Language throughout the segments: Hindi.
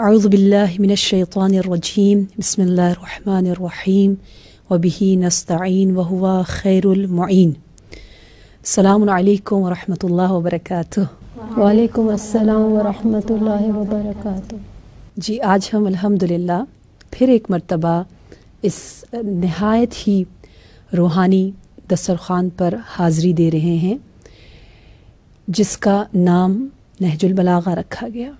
أعوذ بالله من الشيطان الرجيم بسم الله الرحمن الرحيم وبه نستعين وهو خير المعين السلام عليكم ورحمة الله وبركاته وعليكم السلام ورحمة वालेकुम अस्सलाम वरहमतुल्लाह वबरकातु जी आज हम अल्हम्दुलिल्लाह फिर एक मर्तबा इस नहायत ही रूहानी दस्तरखान पर हाज़री दे रहे हैं जिसका नाम नहजुल बलागा रखा गया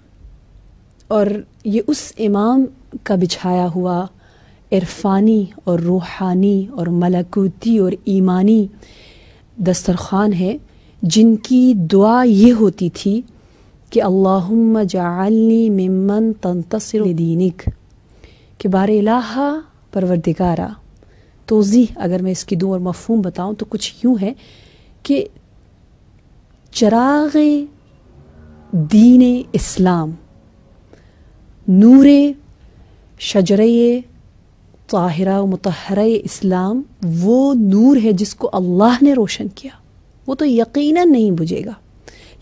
और ये उस इमाम का बिछाया हुआ इरफानी और रूहानी और मलकूती और ईमानी दस्तरखान है जिनकी दुआ ये होती थी कि अल्लाहुम्मा जालनी मिमन तंतसर दीनिक के बारे इलाहा परवरदिगारा तोज़ी अगर मैं इसकी दूँ और मफहूम बताऊँ तो कुछ यूँ है कि चराग दीन इस्लाम नूर शजर ताहरा मतहर इस्लाम वो नूर है जिसको अल्लाह ने रोशन किया वो तो यकीनन नहीं बुझेगा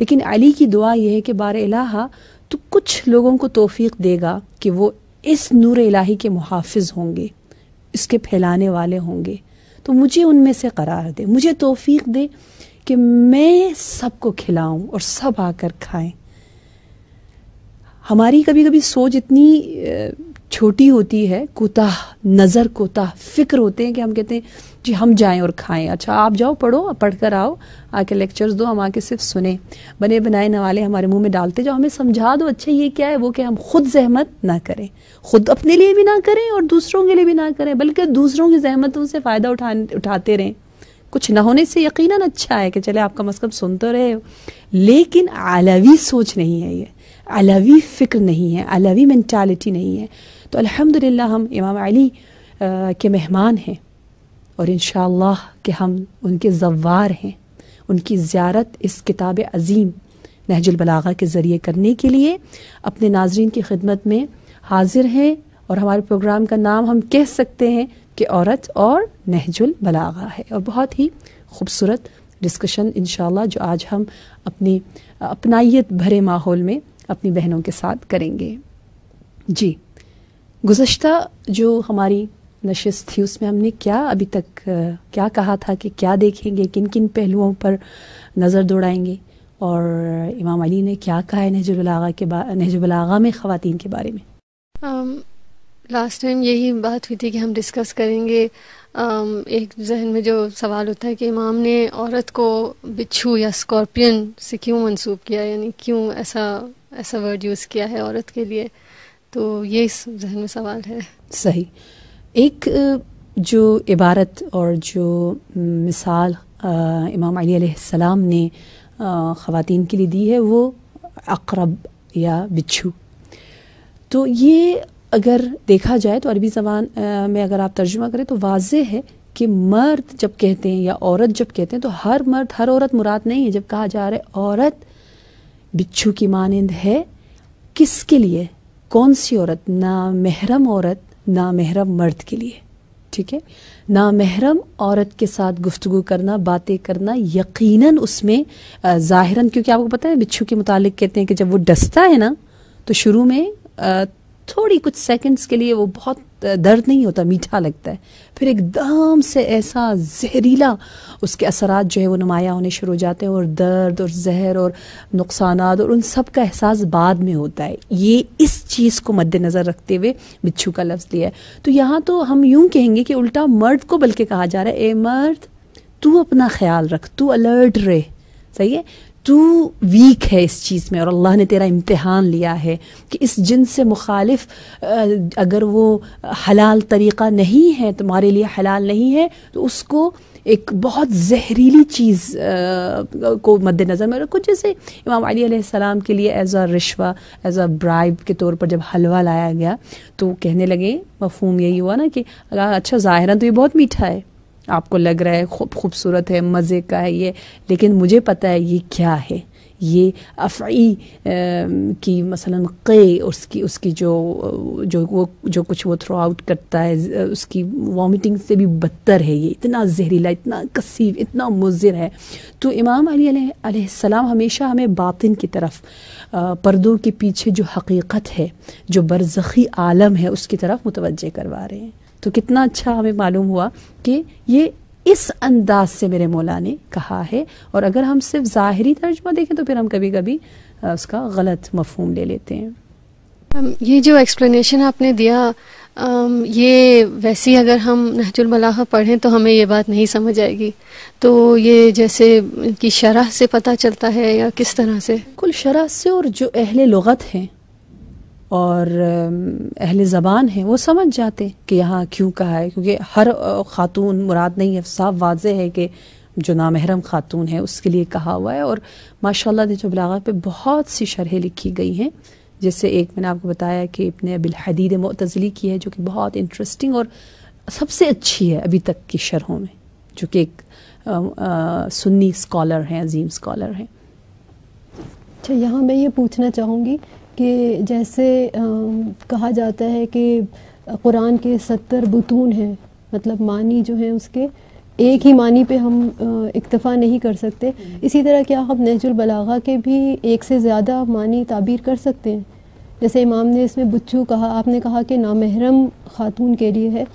लेकिन अली की दुआ यह है कि बार इलाहा तो कुछ लोगों को तोफ़ी देगा कि वो इस नूर इलाही के मुहाफ़ होंगे इसके फैलाने वाले होंगे तो मुझे उनमें से करार दे मुझे तोफ़ी दे कि मैं सबको खिलाऊं और सब आकर खाएं हमारी कभी कभी सोच इतनी छोटी होती है कोताह नज़र कोताह फिक्र होते हैं कि हम कहते हैं जी हम जाएं और खाएं अच्छा आप जाओ पढ़ो पढ़ कर आओ आके लेक्चर्स दो हम आके सिर्फ सुने बने बनाए नवाले हमारे मुंह में डालते जाओ हमें समझा दो अच्छा ये क्या है वो कि हम खुद जहमत ना करें खुद अपने लिए भी ना करें और दूसरों के लिए भी ना करें बल्कि दूसरों की जहमतों से फ़ायदा उठा उठाते रहें कुछ ना होने से यकीन अच्छा है कि चले आप कम अज़ कम सुन तो रहे हो लेकिन आलवी सोच नहीं है ये अलावी फ़िक्र नहीं है अलवी मैंटालिटी नहीं है तो अल्हम्दुलिल्लाह हम इमाम अली के मेहमान हैं और इन कि हम उनके जव्वार हैं उनकी ज़्यारत इस किताब अज़ीम नहजुलबलागा के ज़रिए करने के लिए अपने नाजरन की खिदमत में हाजिर हैं और हमारे प्रोग्राम का नाम हम कह सकते हैं कि औरत और नहजुल बलागा है और बहुत ही खूबसूरत डिस्कशन इन जो आज हम अपनी अपनाइत भरे माहौल में अपनी बहनों के साथ करेंगे जी गुज्त जो हमारी नशस्त थी उसमें हमने क्या अभी तक क्या कहा था कि क्या देखेंगे किन किन पहलुओं पर नज़र दौड़ाएंगे और इमाम अली ने क्या कहा है नहजुबलागा के नहजुबलागा में ख़वान के बारे में लास्ट टाइम यही बात हुई थी कि हम डिस्कस करेंगे एक जहन में जो सवाल होता है कि इमाम ने औरत को बिच्छू या स्कॉर्पियन से क्यों मंसूब किया यानी क्यों ऐसा ऐसा वर्ड यूज़ किया है औरत के लिए तो ये इस जहन में सवाल है सही एक जो इबारत और जो मिसाल आ, इमाम अली अलैहिस्सलाम ने ख़वातीन के लिए दी है वो अकरब या बिच्छू तो ये अगर देखा जाए तो अरबी ज़बान में अगर आप तर्जुमा करें तो वाज है कि मर्द जब कहते हैं या औरत जब कहते हैं तो हर मर्द हर औरत मुराद नहीं है जब कहा जा रहा है औरत बिच्छू की मानंद है किसके लिए कौन सी औरत ना महरम औरत ना महरम मर्द के लिए ठीक है ना महरम औरत के साथ गुफ्तु करना बातें करना यकीनन उसमें ज़ाहिरन क्योंकि आपको पता है बिच्छू के मुतालिक कहते हैं कि जब वो डसता है ना तो शुरू में थोड़ी कुछ सेकंड्स के लिए वो बहुत दर्द नहीं होता मीठा लगता है फिर एकदम से ऐसा जहरीला उसके असरात जो है वो नुमाया होने शुरू हो जाते हैं और दर्द और जहर और नुकसान और उन सब का एहसास बाद में होता है ये इस चीज़ को मद्देनज़र रखते हुए बिच्छू का लफ्ज़ लिया है तो यहाँ तो हम यूँ कहेंगे कि उल्टा मर्द को बल्कि कहा जा रहा है ए मर्द तू अपना ख्याल रख तू अलर्ट रहे सही है तू वीक है इस चीज़ में और अल्लाह ने तेरा इम्तहान लिया है कि इस जिन से मुखालिफ अगर वो हलाल तरीक़ा नहीं है तुम्हारे लिए हलाल नहीं है तो उसको एक बहुत जहरीली चीज़ को मद्देनज़र में रखो जैसे इमाम अली सलाम के लिए एज अ रिश्वा एज अ ब्राइब के तौर पर जब हलवा लाया गया तो कहने लगे मफहम यही हुआ ना कि अच्छा ज़ाहिर तो ये बहुत मीठा है आपको लग रहा है खूब खूबसूरत है मज़े का है ये लेकिन मुझे पता है ये क्या है ये अफ़ी की मसलन क़े उसकी उसकी जो जो वो जो कुछ वो थ्रो आउट करता है उसकी वॉमिटिंग से भी बदतर है ये इतना जहरीला इतना कसीब इतना मुजिर है तो इमाम अली सलाम हमेशा हमें बातिन की तरफ पर्दों के पीछे जो हकीकत है जो बरज़ी आलम है उसकी तरफ मुतवजह करवा रहे हैं तो कितना अच्छा हमें मालूम हुआ कि ये इस अंदाज से मेरे मौला ने कहा है और अगर हम सिर्फ ज़ाहरी तर्जमा देखें तो फिर हम कभी कभी उसका गलत मफहम ले लेते हैं ये जो एक्सप्लेनेशन आपने दिया आम, ये वैसी अगर हम नहजुल बलागा पढ़ें तो हमें ये बात नहीं समझ आएगी तो ये जैसे कि शरह से पता चलता है या किस तरह से कुल शरह से और जो अहले लगत हैं और अहल ज़बान हैं वो समझ जाते कि यहाँ क्यों कहा है क्योंकि हर ख़ातून मुराद नहीं है साफ वाज है कि जो नामहरम ख़ातून है उसके लिए कहा हुआ है और माशाल्लाह ने बलागा पे बहुत सी शरहें लिखी गई हैं जैसे एक मैंने आपको बताया कि अपने अबिल हदीद मतजली की है जो कि बहुत इंटरेस्टिंग और सबसे अच्छी है अभी तक की शरहों में जो कि एक आ, आ, सुन्नी स्कॉलर हैं अजीम स्कॉलर हैं अच्छा यहाँ मैं ये पूछना चाहूँगी कि जैसे कहा जाता है कि कुरान के सत्तर बतून हैं मतलब मानी जो हैं उसके एक ही मानी पे हम इक्तफ़ा नहीं कर सकते इसी तरह क्या हम नहजुल बलागा के भी एक से ज़्यादा मानी ताबीर कर सकते हैं जैसे इमाम ने इसमें बुच्चू कहा आपने कहा कि नामहरम खातून के लिए है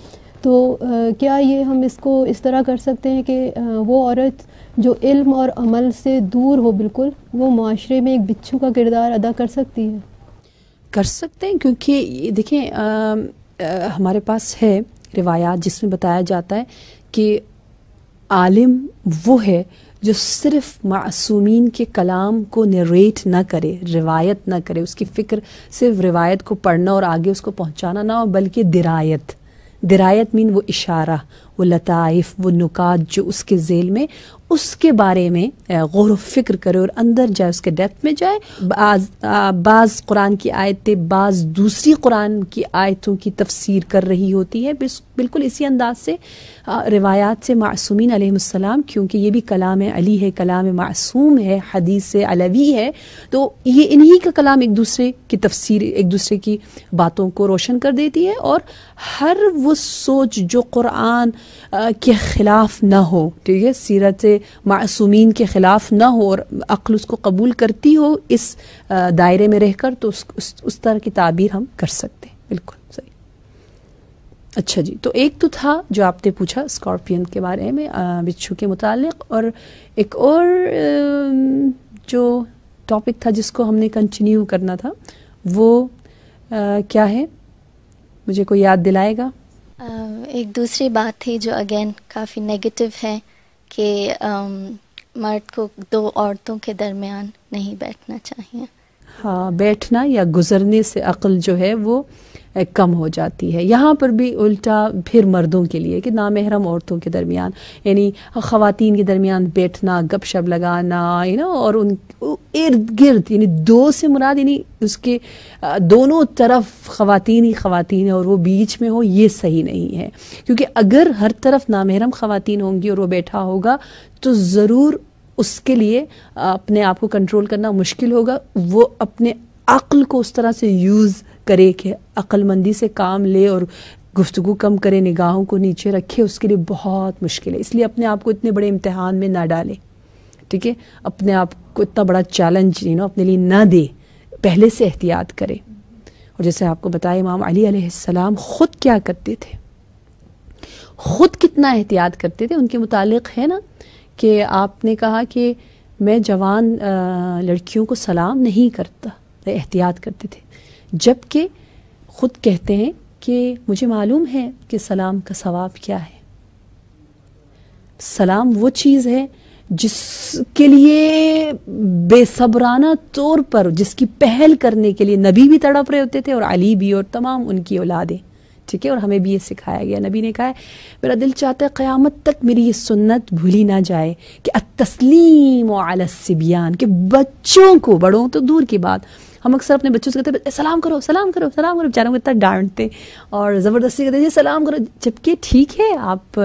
तो आ, क्या ये हम इसको इस तरह कर सकते हैं कि आ, वो औरत जो इल्म और अमल से दूर हो बिल्कुल वो माशरे में एक बिच्छू का किरदार अदा कर सकती है कर सकते हैं क्योंकि देखें हमारे पास है रिवायात जिसमें बताया जाता है कि आलिम वो है जो सिर्फ मासूमीन के कलाम को नरेट ना करे रिवायत ना करे उसकी फ़िक्र सिर्फ रिवायत को पढ़ना और आगे उसको पहुंचाना ना हो बल्कि दिरायत दिरायत मीन वो इशारा वो लताइफ वो नुकात जो उसके जेल में उसके बारे में गौर फिक्र करे और अंदर जाए उसके डेप्थ में जाए बाज कुरान की आयतें बाज दूसरी कुरान की आयतों की तफसीर कर रही होती है बिल्कुल इसी अंदाज से रिवायात से मासूमिन आलम क्योंकि ये भी कलाम अली है कलाम मासूम है हदीस अलवी है तो ये इन्हीं का कलाम एक दूसरे की तफसीर एक दूसरे की बातों को रोशन कर देती है और हर वो सोच जो कुरान के ख़िलाफ़ ना हो ठीक है सीरत मासूमीन के ख़िलाफ़ ना हो और अक्ल उसको कबूल करती हो इस दायरे में रहकर तो उस, उस, उस तरह की ताबीर हम कर सकते हैं बिल्कुल सही अच्छा जी तो एक तो था जो आपने पूछा स्कॉर्पियन के बारे में बिच्छू के मुतालिक और एक और जो टॉपिक था जिसको हमने कंटिन्यू करना था वो आ, क्या है मुझे कोई याद दिलाएगा Um, एक दूसरी बात थी जो अगेन काफ़ी नेगेटिव है कि um, मर्द को दो औरतों के दरमियान नहीं बैठना चाहिए हाँ बैठना या गुजरने से अक्ल जो है वो कम हो जाती है यहाँ पर भी उल्टा फिर मर्दों के लिए कि नामहरम औरतों के दरमियान यानी ख़वान के दरमियान बैठना गपशप लगाना यू नो और उन इर्द गिर्द यानी दो से मुराद यानी उसके दोनों तरफ ख़वान ही ख़वान है और वो बीच में हो ये सही नहीं है क्योंकि अगर हर तरफ नामहरम ख़वान होंगी और वो बैठा होगा तो ज़रूर उसके लिए अपने आप को कंट्रोल करना मुश्किल होगा वो अपने अक्ल को उस तरह से यूज़ करे कि अक्लमंदी से काम ले और गुफ्तु कम करे निगाहों को नीचे रखे उसके लिए बहुत मुश्किल है इसलिए अपने आप को इतने बड़े इम्तहान में ना डालें ठीक है अपने आप को इतना बड़ा चैलेंज यू नो अपने लिए ना दे पहले से एहतियात करें और जैसे आपको बताया इमाम अली अलैहिस्सलाम ख़ुद क्या करते थे ख़ुद कितना एहतियात करते थे उनके मुतालिक है ना कि आपने कहा कि मैं जवान लड़कियों को सलाम नहीं करता एहतियात करते थे जबकि ख़ुद कहते हैं कि मुझे मालूम है कि सलाम का सवाब क्या है सलाम वो चीज़ है जिसके लिए बेसब्राना तौर पर जिसकी पहल करने के लिए नबी भी तड़प रहे होते थे और अली भी और तमाम उनकी औलादें ठीक है और हमें भी ये सिखाया गया नबी ने कहा है मेरा दिल चाहता है क़यामत तक मेरी ये सुन्नत भूली ना जाए कि तस्लीम अलसिबियान के बच्चों को बड़ों तो दूर की बात हम अक्सर अपने बच्चों से कहते हैं सलाम करो सलाम करो सलाम करो बेचारों को इतना डांटते और ज़बरदस्ती कहते हैं सलाम करो जबकि ठीक है आप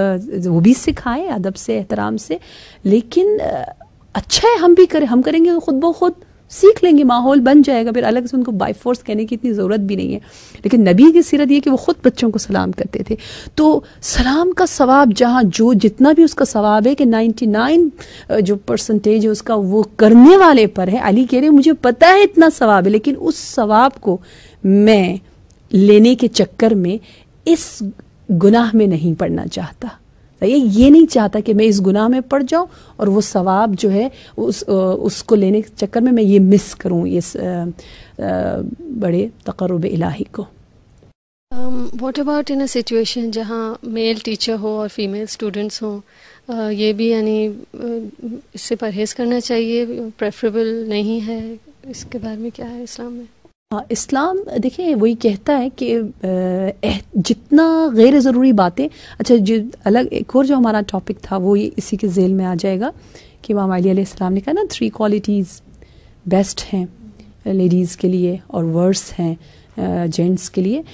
वो भी सिखाएं अदब से एहतराम से लेकिन अच्छा है हम भी करें हम करेंगे खुद ब खुद सीख लेंगे माहौल बन जाएगा फिर अलग से उनको बाई फोर्स कहने की इतनी ज़रूरत भी नहीं है लेकिन नबी की सीरत यह कि वो ख़ुद बच्चों को सलाम करते थे तो सलाम का सवाब जहाँ जो जितना भी उसका सवाब है कि नाइन जो परसेंटेज है उसका वो करने वाले पर है अली कह रहे मुझे पता है इतना सवाब है लेकिन उस सवाब को मैं लेने के चक्कर में इस गुनाह में नहीं पड़ना चाहता ये ये नहीं चाहता कि मैं इस गुनाह में पड़ जाऊं और वो सवाब जो है उस उसको लेने के चक्कर में मैं ये मिस करूं ये बड़े तकरब इलाही को वॉट अबाउट इन सिचुएशन जहाँ मेल टीचर हो और फीमेल स्टूडेंट्स हों आ, ये भी यानी इससे परहेज़ करना चाहिए प्रेफरेबल नहीं है इसके बारे में क्या है इस्लाम में हाँ, इस्लाम देखिए वही कहता है कि जितना गैर ज़रूरी बातें अच्छा जो अलग एक और जो हमारा टॉपिक था वो ये इसी के जेल में आ जाएगा कि इमाम इस्लाम ने कहा ना थ्री क्वालिटीज़ बेस्ट हैं लेडीज़ के लिए और वर्स हैं जेंट्स के लिए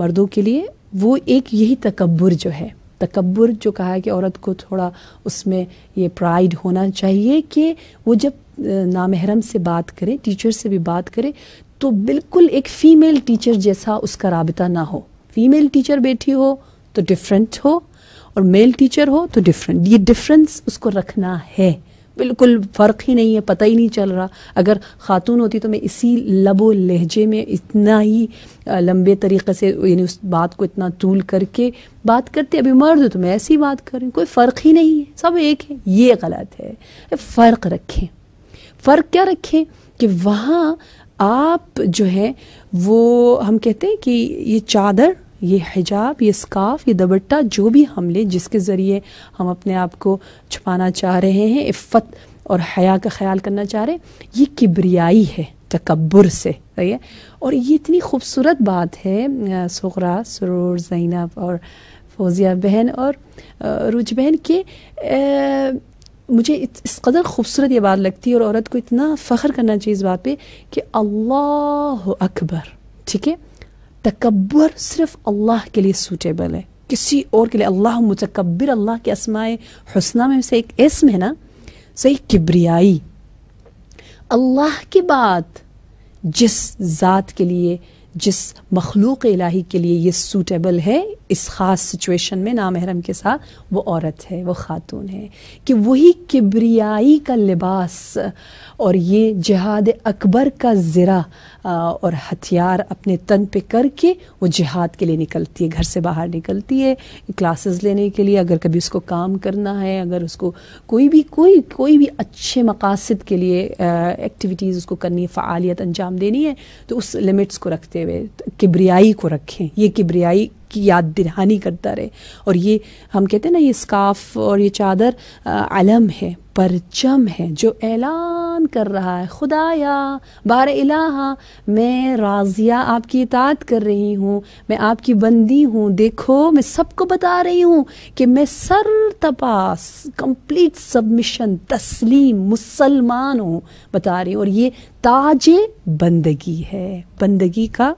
मर्दों के लिए वो एक यही तकबर जो है तकबर जो कहा है कि औरत को थोड़ा उसमें ये प्राइड होना चाहिए कि वो जब नामहरम से बात करे टीचर से भी बात करे तो बिल्कुल एक फ़ीमेल टीचर जैसा उसका रबता ना हो फीमेल टीचर बैठी हो तो डिफरेंट हो और मेल टीचर हो तो डिफरेंट ये डिफरेंस उसको रखना है बिल्कुल फ़र्क ही नहीं है पता ही नहीं चल रहा अगर ख़ातून होती तो मैं इसी लबो लहजे में इतना ही लंबे तरीक़े से यानी उस बात को इतना तूल करके बात करते अभी मर्द हो तो मैं ऐसी बात कर रही कोई फ़र्क ही नहीं है सब एक है ये गलत है फ़र्क रखें फ़र्क क्या रखें कि वहाँ आप जो है वो हम कहते हैं कि ये चादर ये हिजाब ये स्काफ ये दबट्टा जो भी हम लें जिसके ज़रिए हम अपने आप को छुपाना चाह रहे हैं इफ़त और हया का ख्याल करना चाह रहे हैं ये किबरियाई है तकबर से सही है और ये इतनी खूबसूरत बात है सुखरा सुरूर जैनब और फौजिया बहन और रूज बहन के मुझे इस कदर खूबसूरत ये बात लगती है और औरत को इतना फ़ख्र करना चाहिए इस बात पे कि अल्लाह अकबर ठीक है तकबर सिर्फ अल्लाह के लिए सूटेबल है किसी और के लिए अल्लाह मुतकबर अल्लाह के आसमाय हसना में से एक इसम है ना सही किब्रियाई अल्लाह के बाद जिस ज़ात के लिए जिस मखलूक इलाही के लिए ये सूटेबल है इस ख़ास सिचुएशन में नामहरम के साथ वो औरत है वो ख़ातून है कि वही किबरियाई का लिबास और ये जहाद अकबर का ज़रा और हथियार अपने तन पे करके वो जिहाद के लिए निकलती है घर से बाहर निकलती है क्लासेस लेने के लिए अगर कभी उसको काम करना है अगर उसको कोई भी कोई कोई भी अच्छे मकासद के लिए एक्टिविटीज़ उसको करनी है फ़ालियत अंजाम देनी है तो उस लिमिट्स को रखते हुए किब्रियाई को रखें ये किब्रियाई की याद दिहानी करता रहे और ये हम कहते हैं ना ये स्काफ और ये चादर अलम है परचम है जो ऐलान कर रहा है खुदाया बार इलाहा मैं राजिया आपकी इतात कर रही हूँ मैं आपकी बंदी हूँ देखो मैं सबको बता रही हूँ कि मैं सर तपास कंप्लीट सबमिशन तस्लीम मुसलमान हूँ बता रही हूँ और ये ताज बंदगी है बंदगी का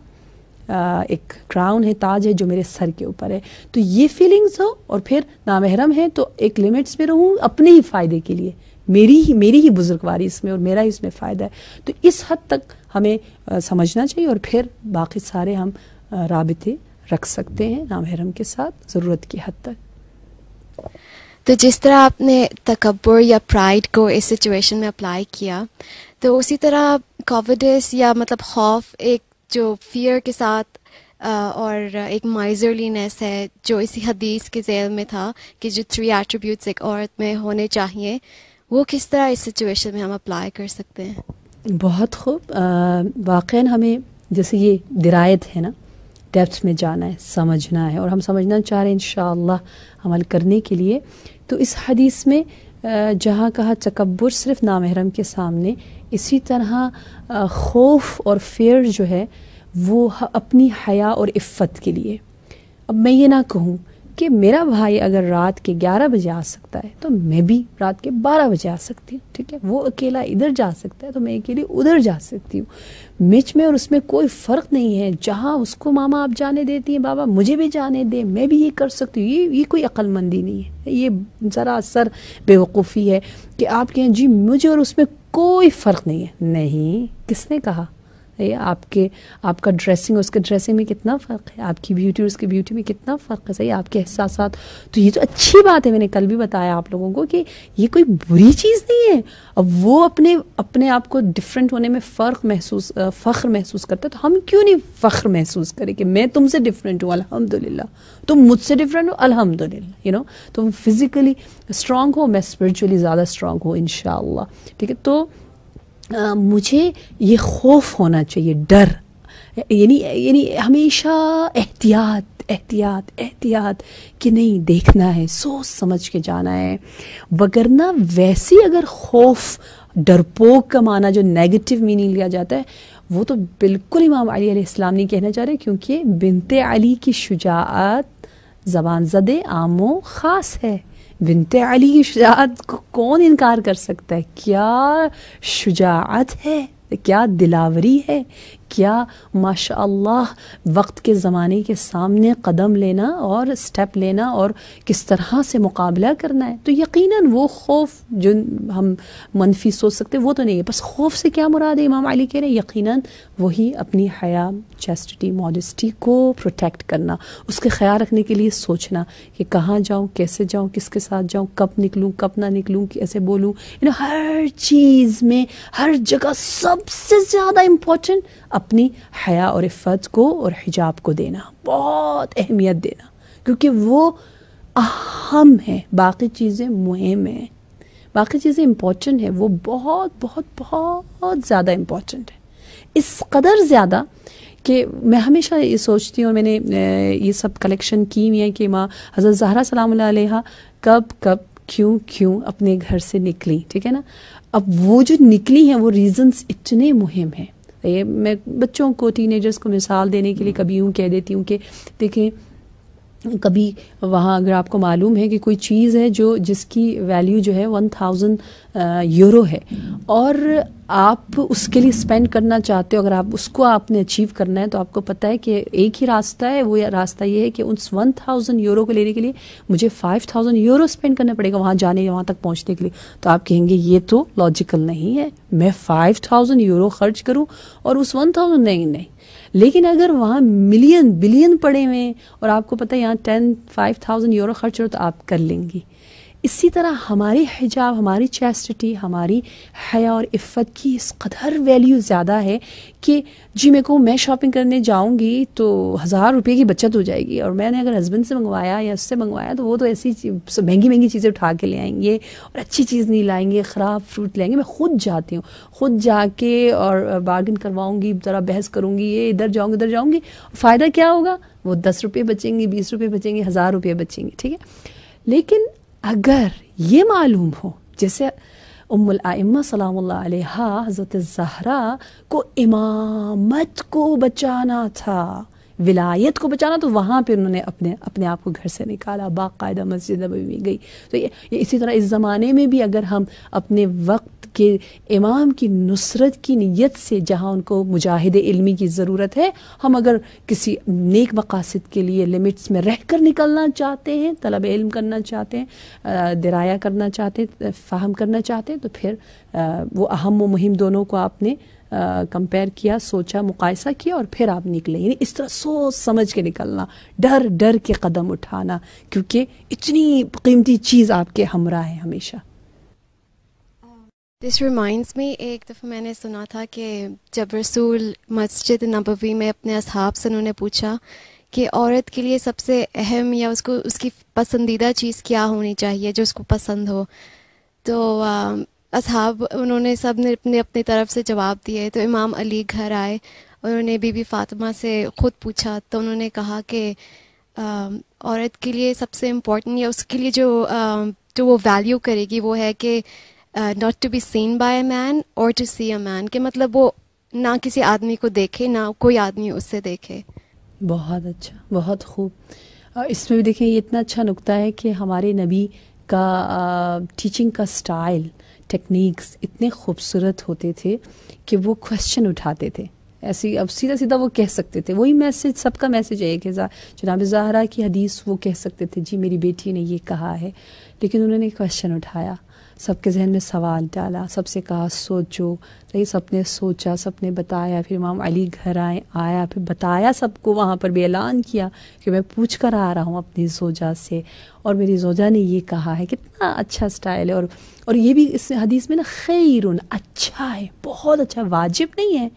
एक क्राउन है ताज है जो मेरे सर के ऊपर है तो ये फीलिंग्स हो और फिर नामहरम है तो एक लिमिट्स में रहूँ अपने ही फ़ायदे के लिए मेरी ही मेरी ही बुजुर्गवारी इसमें और मेरा ही इसमें फ़ायदा है तो इस हद तक हमें समझना चाहिए और फिर बाकी सारे हम रबते रख सकते हैं नामहरम के साथ ज़रूरत की हद तक तो जिस तरह आपने तकबर या प्राइड को इस सिचुएशन में अप्लाई किया तो उसी तरह कॉविडस या मतलब खौफ एक जो फियर के साथ और एक माइजरलीनेस है जो इसी हदीस के जेल में था कि जो थ्री एट्रीब्यूट्स एक औरत में होने चाहिए वो किस तरह इस सिचुएशन में हम अप्लाई कर सकते हैं बहुत खूब वाक़ हमें जैसे ये दरायत है ना डेप्थ में जाना है समझना है और हम समझना चाह रहे हैं इन शमल करने के लिए तो इस हदीस में जहाँ कहा तकबर सिर्फ नामहरम के सामने इसी तरह खौफ और फेयर जो है वो अपनी हया और इफ़त के लिए अब मैं ये ना कहूँ कि मेरा भाई अगर रात के 11 बजे आ सकता है तो मैं भी रात के 12 बजे आ सकती हूँ ठीक है वो अकेला इधर जा सकता है तो मैं अकेली उधर जा सकती हूँ मिच में और उसमें कोई फ़र्क नहीं है जहाँ उसको मामा आप जाने देती हैं बाबा मुझे भी जाने दे मैं भी ये कर सकती हूँ ये ये कोई अक्लमंदी नहीं है ये ज़रा सर बेवकूफ़ी है कि आप कहें जी मुझे और उसमें कोई फ़र्क नहीं है नहीं किसने कहा है आपके आपका ड्रेसिंग उसके ड्रेसिंग में कितना फ़र्क है आपकी ब्यूटी और उसकी ब्यूटी में कितना फ़र्क है सही आपके एहसास तो ये तो अच्छी बात है मैंने कल भी बताया आप लोगों को कि ये कोई बुरी चीज़ नहीं है अब वो अपने अपने आप को डिफरेंट होने में फ़र्क महसूस फ़ख्र महसूस करता है तो हम क्यों नहीं फ़ख्र महसूस करें कि मैं तुमसे डिफरेंट हूँ अलहमदिल्ला तुम मुझसे डिफरेंट हो अलहमदिल्ला यू नो तुम फिज़िकली स्ट्रांग हो मैं स्परिचुअली ज़्यादा स्ट्रांग हो इन ठीक है तो आ, मुझे ये खौफ होना चाहिए डर यानी यानी हमेशा एहतियात एहतियात एहतियात कि नहीं देखना है सोच समझ के जाना है वगरना वैसे अगर खौफ डरपोक का माना जो नेगेटिव मीनिंग लिया जाता है वो तो बिल्कुल इमाम अली इस्लाम नहीं कहना चाह रहे क्योंकि बिनते अली की शुजात ज़बान जद आमो ख़ास है बिनते अली की शुजात को कौन इनकार कर सकता है क्या शुजात है क्या दिलावरी है क्या माशा वक्त के ज़माने के सामने कदम लेना और स्टेप लेना और किस तरह से मुकाबला करना है तो यकीनन वो खौफ जो हम मनफी सोच सकते वो तो नहीं है बस खौफ से क्या मुराद है इमाम अली कह रहे हैं यकीनन वही अपनी हया चेस्टिटी मॉडस्टी को प्रोटेक्ट करना उसके ख्याल रखने के लिए सोचना कि कहाँ जाऊँ कैसे जाऊँ किसके साथ जाऊँ कब निकलूँ कब ना निकलूँ कैसे बोलूँ इन हर चीज़ में हर जगह सबसे ज़्यादा इम्पोर्टेंट अपनी हया और इफ़त को और हिजाब को देना बहुत अहमियत देना क्योंकि वो अहम है बाकी चीज़ें मुहिम हैं बाकी चीज़ें इम्पॉर्टेंट हैं वो बहुत बहुत बहुत ज़्यादा इम्पॉर्टेंट है इस कदर ज़्यादा कि मैं हमेशा ये सोचती हूँ मैंने ये सब कलेक्शन की हुई है कि माँ हज़रत जहरा सलाम कब कब क्यों क्यों अपने घर से निकली ठीक है ना अब वो जो निकली हैं वो रीज़न्स इतने मुहिम हैं ये मैं बच्चों को टीनेजर्स को मिसाल देने के लिए कभी यूँ कह देती हूँ कि देखें कभी वहाँ अगर आपको मालूम है कि कोई चीज़ है जो जिसकी वैल्यू जो है वन थाउजेंड यूरो है और आप उसके लिए स्पेंड करना चाहते हो अगर आप उसको आपने अचीव करना है तो आपको पता है कि एक ही रास्ता है वो रास्ता ये है कि उस वन थाउजेंड यूरो को लेने के लिए मुझे फाइव थाउजेंड यूरो स्पेंड करना पड़ेगा वहाँ जाने वहाँ तक पहुँचने के लिए तो आप कहेंगे ये तो लॉजिकल नहीं है मैं फाइव थाउजेंड यूरो खर्च करूँ और उस वन थाउजेंड नहीं नहीं लेकिन अगर वहाँ मिलियन बिलियन पड़े हुए हैं और आपको पता है यहाँ टेन फाइव थाउजेंड यूरो खर्च हो तो आप कर लेंगी इसी तरह हमारे हिजाब हमारी चेस्टिटी हमारी हया और इफ़त की इस कदर वैल्यू ज़्यादा है कि जी मेरे को मैं शॉपिंग करने जाऊंगी तो हज़ार रुपये की बचत हो जाएगी और मैंने अगर हस्बैंड से मंगवाया या उससे मंगवाया तो वो तो ऐसी महंगी महंगी चीज़ें उठा के ले आएंगे और अच्छी चीज़ नहीं लाएंगे ख़राब फ्रूट लेंगे मैं खुद जाती हूँ खुद जाके और बार्गिन करवाऊँगी ज़रा बहस करूँगी ये इधर जाऊँगी उधर जाऊँगी फ़ायदा क्या होगा वो दस रुपये बचेंगे बीस रुपये बचेंगे हज़ार रुपये बचेंगे ठीक है लेकिन अगर ये मालूम हो जैसे उम्मा सलाम्हा हज़रत ज़हरा को इमामत को बचाना था विलायत को बचाना तो वहाँ पर उन्होंने अपने अपने आप को घर से निकाला बाकायदा मस्जिद में गई तो ये, ये इसी तरह इस ज़माने में भी अगर हम अपने वक्त के इमाम की नुसरत की नीयत से जहाँ उनको मुजाहिद इल्मी की ज़रूरत है हम अगर किसी नेक मकासद के लिए लिमिट्स में रह कर निकलना चाहते हैं तलब इल्म करना चाहते हैं दराया करना चाहते हैं फाहम करना चाहते हैं तो फिर वो अहम व मुहिम दोनों को आपने कंपेयर किया सोचा मुकायसा किया और फिर आप निकले यानी इस तरह सोच समझ के निकलना डर डर के कदम उठाना क्योंकि इतनी कीमती चीज़ आपके हमरा है हमेशा दिस रिमाइंड्स में एक दफ़ा मैंने सुना था कि जब रसूल मस्जिद नबवी में अपने असहाब से उन्होंने पूछा कि औरत के लिए सबसे अहम या उसको उसकी पसंदीदा चीज़ क्या होनी चाहिए जो उसको पसंद हो तो असहाब उन्होंने सब ने अपने अपनी तरफ से जवाब दिए तो इमाम अली घर आए उन्होंने बीबी फातिमा से ख़ुद पूछा तो उन्होंने कहा कि औरत के लिए सबसे इम्पोर्टेंट या उसके लिए जो जो वो वैल्यू करेगी वो है कि not to be seen by a man और टू सी अ मैन के मतलब वो ना किसी आदमी को देखे ना कोई आदमी उससे देखे बहुत अच्छा बहुत खूब इसमें भी देखें ये इतना अच्छा नुकता है कि हमारे नबी का टीचिंग का स्टाइल टेक्निक्स इतने खूबसूरत होते थे कि वो क्वेश्चन उठाते थे ऐसे अब सीधा सीधा वो कह सकते थे वही मैसेज सबका मैसेज है कि जनाब जहरा की हदीस वो कह सकते थे जी मेरी बेटी ने ये कहा है लेकिन उन्होंने क्वेश्चन उठाया सबके जहन में सवाल डाला सबसे कहा सोचो सही तो सबने सोचा सबने बताया फिर इमाम अली घर आए आया फिर बताया सबको वहाँ पर भी ऐलान किया कि मैं पूछ कर आ रहा हूँ अपनी जोजा से और मेरी जोजा ने ये कहा है कितना अच्छा स्टाइल है और और ये भी इस हदीस में ना खैर अच्छा है बहुत अच्छा वाजिब नहीं है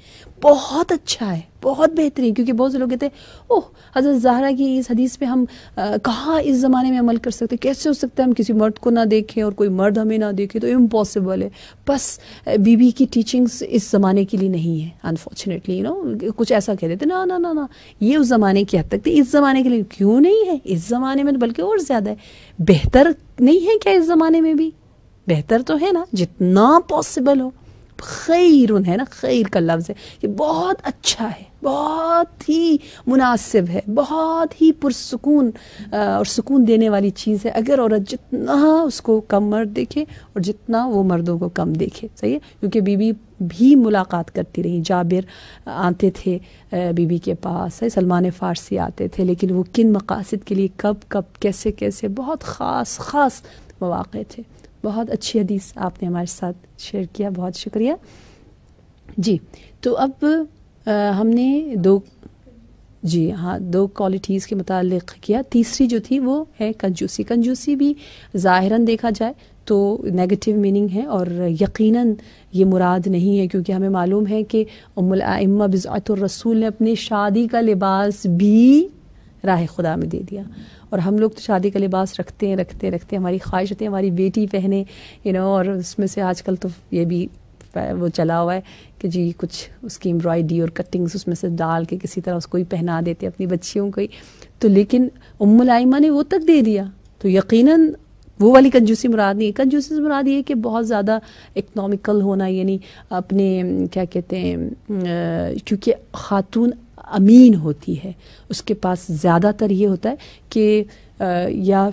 बहुत अच्छा है बहुत बेहतरीन क्योंकि बहुत से लोग कहते हैं ओह हज़रत जहरा की इस हदीस पे हम कहाँ इस ज़माने में अमल कर सकते कैसे हो सकता है हम किसी मर्द को ना देखें और कोई मर्द हमें ना देखे तो इम्पॉसिबल है बस बीबी की टीचिंग्स इस ज़माने के लिए नहीं है अनफॉर्चुनेटली यू नो कुछ ऐसा कह देते ना ना ना ना ये उस ज़माने की हद तक थी इस ज़माने के लिए क्यों नहीं है इस ज़माने में तो बल्कि और ज़्यादा है बेहतर नहीं है क्या इस ज़माने में भी बेहतर तो है ना जितना पॉसिबल हो खैर है ना खैर का लफ्ज़ है ये बहुत अच्छा है बहुत ही मुनासिब है बहुत ही पुरसकून और सुकून देने वाली चीज़ है अगर औरत जितना उसको कम मर्द देखे और जितना वो मर्दों को कम देखे सही है क्योंकि बीबी भी मुलाकात करती रही जाबिर आते थे बीबी के पास है सलमान फ़ारसी आते थे लेकिन वो किन मकासद के लिए कब कब कैसे कैसे बहुत ख़ास ख़ास मौाक़े थे बहुत अच्छी हदीस आपने हमारे साथ शेयर किया बहुत शुक्रिया जी तो अब आ, हमने दो जी हाँ दो क्वालिटीज़ के मुतल किया तीसरी जो थी वो है कंजूसी कंजूसी भी ज़ाहरा देखा जाए तो नेगेटिव मीनिंग है और यकीनन ये मुराद नहीं है क्योंकि हमें मालूम है कि उम्मा रसूल ने अपने शादी का लिबास भी राह खुदा में दे दिया और हम लोग तो शादी का लिबास रखते हैं रखते हैं रखते हैं हमारी ख्वाहिश होती है हमारी बेटी पहने यू नो और उसमें से आजकल तो ये भी वो चला हुआ है कि जी कुछ उसकी एम्ब्रॉयडरी और कटिंग्स उसमें से डाल के किसी तरह उसको ही पहना देते अपनी बच्चियों को ही तो लेकिन उम्मलाइमा ने वो तक दे दिया तो यकीनन वो वाली कंजूसी मुराद नहीं कंजूसी मुराद ये कि बहुत ज़्यादा इकनॉमिकल होना यानी अपने क्या कहते हैं क्योंकि खातून अमीन होती है उसके पास ज़्यादातर ये होता है कि या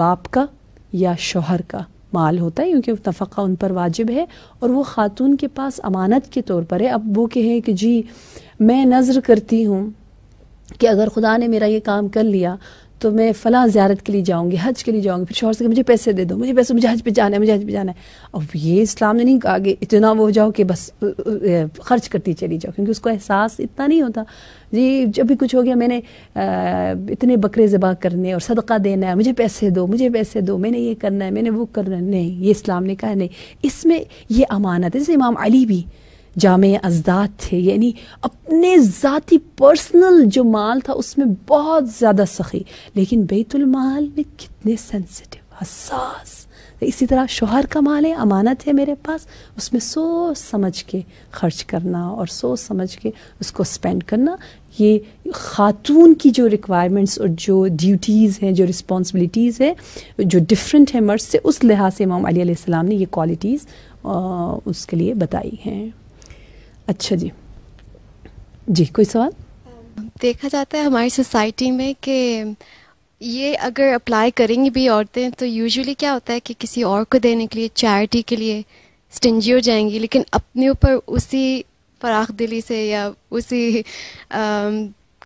बाप का या शोहर का माल होता है क्योंकि तफ़ा उन पर वाजिब है और वो ख़ातून के पास अमानत के तौर पर है अब वो कहें कि जी मैं नज़र करती हूँ कि अगर खुदा ने मेरा ये काम कर लिया तो मैं फ़लाँ ज्यारत के लिए जाऊँगी हज के लिए जाऊँगी फिर शोर से मुझे पैसे दे दो मुझे पैसे मुझे हज पे जाना है मुझे हज पे जाना है अब ये इस्लाम ने नहीं कहा कि इतना वो जाओ कि बस खर्च करती चली जाओ क्योंकि उसको एहसास इतना नहीं होता जी जब भी कुछ हो गया मैंने इतने बकरे ज़बा करने और सदका देना है मुझे पैसे दो मुझे पैसे दो मैंने ये करना है मैंने वो करना है नहीं ये इस्लाम ने कहा नहीं इसमें यह अमानत है जैसे इमाम अली भी जाम अजदाद थे यानी अपने ज़ाती पर्सनल जो माल था उसमें बहुत ज़्यादा सखी लेकिन बैतुलमाल में कितने सेंसिटिव हसास इसी तरह शोहर का माल है अमानत है मेरे पास उसमें सोच समझ के खर्च करना और सोच समझ के उसको स्पेंड करना ये खातून की जो रिक्वायरमेंट्स और जो ड्यूटीज़ हैं जो रिस्पॉन्सिबिलिटीज़ है जो डिफरेंट है मर्ज से उस लिहाज से इमाम अली ने ये क्वालिटीज़ उसके लिए बताई हैं अच्छा जी जी कोई सवाल देखा जाता है हमारी सोसाइटी में कि ये अगर अप्लाई करेंगी भी औरतें तो यूजुअली क्या होता है कि किसी और को देने के लिए चैरिटी के लिए स्टिंजी हो जाएंगी लेकिन अपने ऊपर उसी फराख दिली से या उसी आ,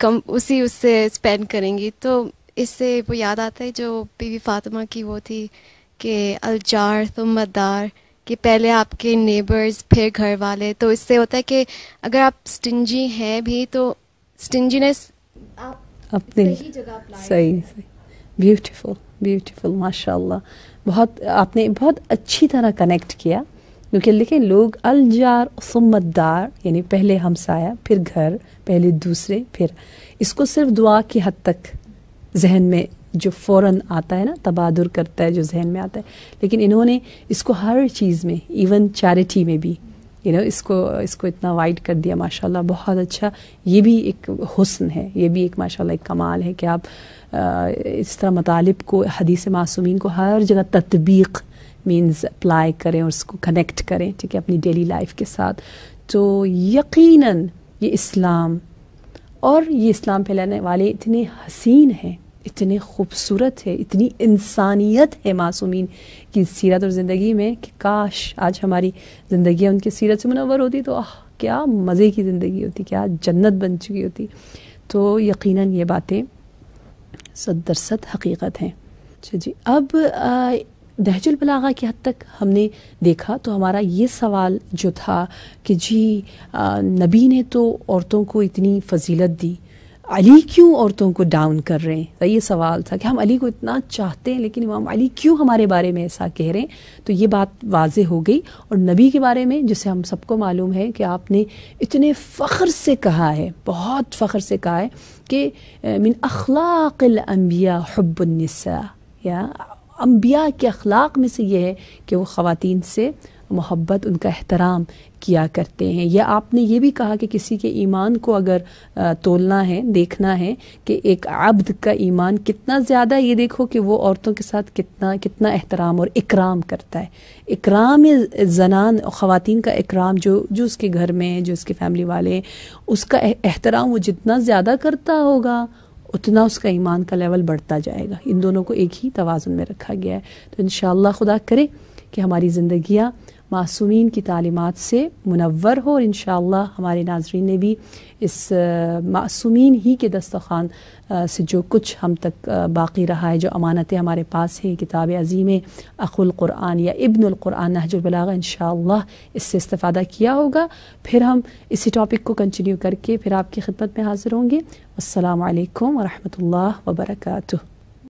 कम उसी उससे स्पेंड करेंगी तो इससे वो याद आता है जो बीवी फातिमा की वो थी कि अलजार तुम मदार कि पहले आपके नेबर्स फिर घर वाले तो इससे होता है कि अगर आप स्टिंजी हैं भी तो स्टिंजीनेस आप अपने सही जगह सही ब्यूटीफुल ब्यूटीफुल माशाल्लाह बहुत आपने बहुत अच्छी तरह कनेक्ट किया क्योंकि लेकिन लोग अलजार सुमतदार यानी पहले हमसाया फिर घर पहले दूसरे फिर इसको सिर्फ दुआ की हद तक जहन में जो फ़ौर आता है ना तबादुर करता है जो जहन में आता है लेकिन इन्होंने इसको हर चीज़ में इवन चैरिटी में भी यू you नो know, इसको इसको इतना वाइड कर दिया माशाल्लाह बहुत अच्छा ये भी एक हुसन है ये भी एक माशाल्लाह एक कमाल है कि आप आ, इस तरह मतालब को हदीस मासूमिन को हर जगह तदबीक़ मीन्स अप्लाई करें और उसको कनेक्ट करें ठीक है अपनी डेली लाइफ के साथ तो यकीनन ये इस्लाम और ये इस्लाम फैलाने वाले इतने हसीन हैं इतने खूबसूरत है इतनी इंसानियत है मासूमीन की सीरत और ज़िंदगी में कि काश आज हमारी ज़िंदगी उनकी सीरत से मुनवर होती तो आह क्या मज़े की ज़िंदगी होती क्या जन्नत बन चुकी होती तो यकीनन ये बातें सद हकीकत हैं अच्छा जी अब आ, दहजुल बलागा की हद तक हमने देखा तो हमारा ये सवाल जो था कि जी नबी ने तो औरतों को इतनी फजीलत दी अली क्यों औरतों को डाउन कर रहे हैं ये सवाल था कि हम अली को इतना चाहते हैं लेकिन इमाम अली क्यों हमारे बारे में ऐसा कह रहे हैं तो ये बात वाज हो गई और नबी के बारे में जिसे हम सबको मालूम है कि आपने इतने फ़ख्र से कहा है बहुत फ़ख्र से कहा है कि मिन अखलाक़म्बिया हब्बनसा या अम्बिया के अखलाक में से ये है कि वो ख़वान से मोहब्बत उनका एहतराम किया करते हैं या आपने ये भी कहा कि किसी के ईमान को अगर तोलना है देखना है कि एक आब्द का ईमान कितना ज़्यादा ये देखो कि वो औरतों के साथ कितना कितना एहतराम और इकराम करता है इकराम जनान ख़वान का इकराम जो जो उसके घर में जो उसके फैमिली वाले हैं उसका एहतराम वो जितना ज़्यादा करता होगा उतना उसका ईमान का लेवल बढ़ता जाएगा इन दोनों को एक ही तोज़ुन में रखा गया है तो इन खुदा करे कि हमारी ज़िंदियाँ मासूमीन की तालीमत से मुनवर हो और इन हमारे नाजरन ने भी इस मासूमीन ही के दस्तखान से जो कुछ हम तक बाकी रहा है जो अमानतें हमारे पास हैं किताब अजीम क़ुरान या इब्नक़ुरान नहजुलबलागा इन इससे इस्ता किया होगा फिर हम इसी टॉपिक को कंटिन्यू करके फिर आपकी खिदमत में हाज़िर होंगे असलकम वरहमल वर्का